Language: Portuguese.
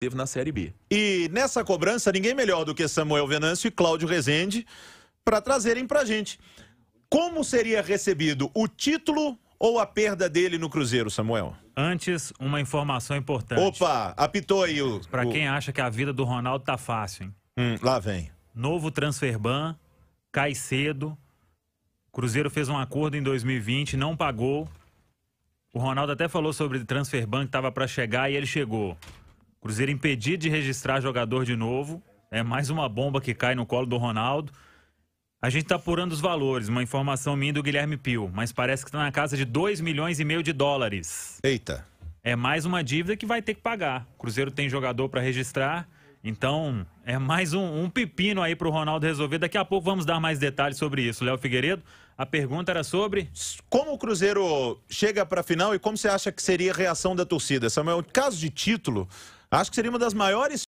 teve na Série B. E nessa cobrança, ninguém melhor do que Samuel Venâncio e Cláudio Rezende para trazerem para gente. Como seria recebido o título ou a perda dele no Cruzeiro, Samuel? Antes, uma informação importante. Opa, apitou aí o. Para quem acha que a vida do Ronaldo tá fácil, hein? Hum, lá vem. Novo transfer ban, cai cedo. Cruzeiro fez um acordo em 2020, não pagou. O Ronaldo até falou sobre transfer ban que estava para chegar e ele chegou. Cruzeiro impedir de registrar jogador de novo. É mais uma bomba que cai no colo do Ronaldo. A gente está apurando os valores, uma informação minha do Guilherme Pio, mas parece que está na casa de 2 milhões e meio de dólares. Eita. É mais uma dívida que vai ter que pagar. Cruzeiro tem jogador para registrar, então é mais um, um pepino aí para o Ronaldo resolver. Daqui a pouco vamos dar mais detalhes sobre isso. Léo Figueiredo, a pergunta era sobre... Como o Cruzeiro chega para a final e como você acha que seria a reação da torcida? Samuel, caso de título, Acho que seria uma das maiores